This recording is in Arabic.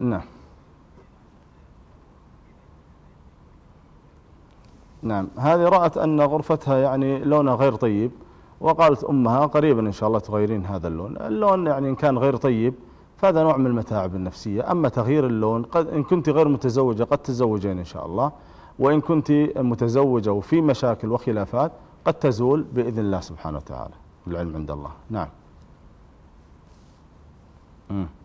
نعم نعم هذه رأت أن غرفتها يعني لونها غير طيب وقالت أمها قريبا إن شاء الله تغيرين هذا اللون اللون يعني إن كان غير طيب فهذا نوع من المتاعب النفسية أما تغيير اللون قد إن كنت غير متزوجة قد تزوجين إن شاء الله وإن كنت متزوجة وفي مشاكل وخلافات قد تزول بإذن الله سبحانه وتعالى العلم عند الله نعم 嗯。Mm.